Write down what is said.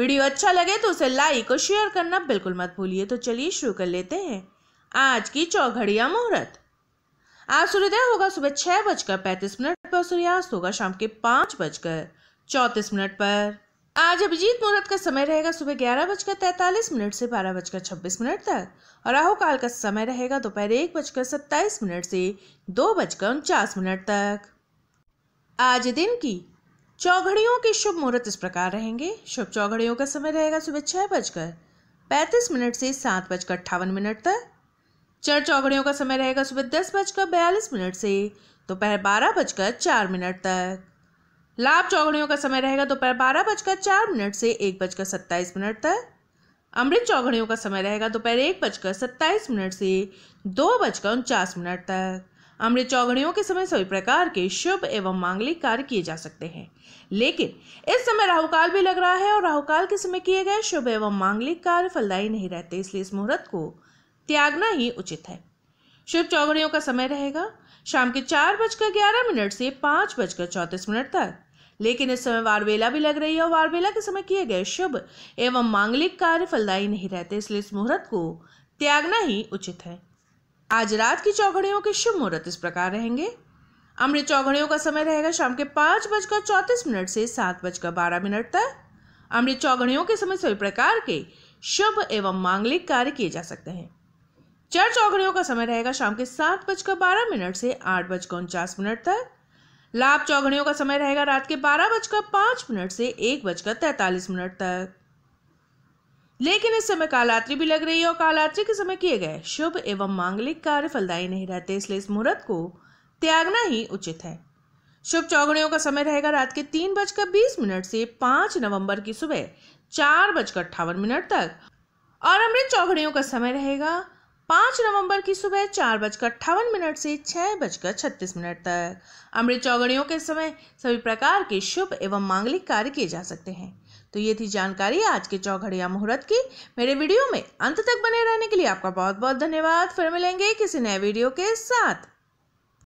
video अच्छा लगे तो उसे लाइक और शेयर करना बिल्कुल मत भूलिए तो चलिए शुरू कर लेते हैं आज की चौघड़िया मुहूर्त आज सूर्योदय होगा सुबह छह बजकर पैंतीस मिनट पर सूर्यास्त होगा शाम के पांच बजकर चौतीस मिनट पर आज अभिजीत मुहूर्त का समय रहेगा सुबह ग्यारह बजकर तैतालीस मिनट से बारह बजकर छब्बीस मिनट तक और राहु काल का समय रहेगा दोपहर एक बजकर सत्ताईस मिनट से दो बजकर उनचास मिनट तक आज दिन की चौघड़ियों के शुभ मुहूर्त इस प्रकार रहेंगे शुभ चौघड़ियों का समय रहेगा सुबह छः बजकर पैंतीस मिनट से सात बजकर अट्ठावन मिनट तक चर चौघड़ियों का समय रहेगा सुबह दस बजकर बयालीस मिनट से दोपहर तो बारह बजकर चार मिनट तक लाभ चौघड़ियों का समय रहेगा दोपहर बारह बजकर चार मिनट से एक बजकर सत्ताईस मिनट तक अमृत चौघड़ियों का समय रहेगा दोपहर एक बजकर सत्ताईस मिनट से दो बजकर उनचास मिनट तक अमृत चौघड़ियों के समय सभी प्रकार के शुभ एवं मांगलिक कार्य किए जा सकते हैं लेकिन इस समय राहुकाल भी लग रहा है और राहुकाल के समय किए गए शुभ एवं मांगलिक कार्य फलदायी नहीं रहते इसलिए इस मुहूर्त को त्यागना ही उचित है शुभ चौघड़ियों का समय रहेगा शाम के चार बजकर ग्यारह मिनट से पांच बजकर चौंतीस मिनट तक लेकिन इस समय वारबेला भी लग रही है और वारबेला के समय किए गए शुभ एवं मांगलिक कार्य फलदायी नहीं रहते इसलिए इस मुहूर्त को त्यागना ही उचित है आज रात की चौघड़ियों के शुभ मुहूर्त इस प्रकार रहेंगे अमृत चौघड़ियों का समय रहेगा शाम के पाँच बजकर चौंतीस मिनट से सात बजकर बारह मिनट तक अमृत चौघड़ियों के समय सभी प्रकार के शुभ एवं मांगलिक कार्य किए जा सकते हैं चर चौघड़ियों का समय रहेगा शाम के सात बजकर बारह मिनट से आठ बजकर उनचास मिनट तक लाभ चौघड़ियों का समय रहेगा रात के बारह बजकर पाँच मिनट से एक बजकर तैंतालीस मिनट तक लेकिन इस समय कालात्री भी लग रही है और कालात्री के समय किए गए शुभ एवं मांगलिक कार्य फलदायी नहीं रहते इसलिए इस मुहूर्त को त्यागना ही उचित है शुभ चौगड़ियों का समय रहेगा रात के तीन बजकर बीस मिनट से पांच नवंबर की सुबह चार बजकर अट्ठावन मिनट तक और अमृत चौघड़ियों का समय रहेगा पांच नवंबर की सुबह चार बजकर अट्ठावन मिनट से छह बजकर छत्तीस मिनट तक अमृत चौगड़ियों के समय सभी प्रकार के शुभ एवं मांगलिक कार्य किए जा सकते हैं तो ये थी जानकारी आज के चौघड़िया मुहूर्त की मेरे वीडियो में अंत तक बने रहने के लिए आपका बहुत बहुत धन्यवाद फिर मिलेंगे किसी नए वीडियो के साथ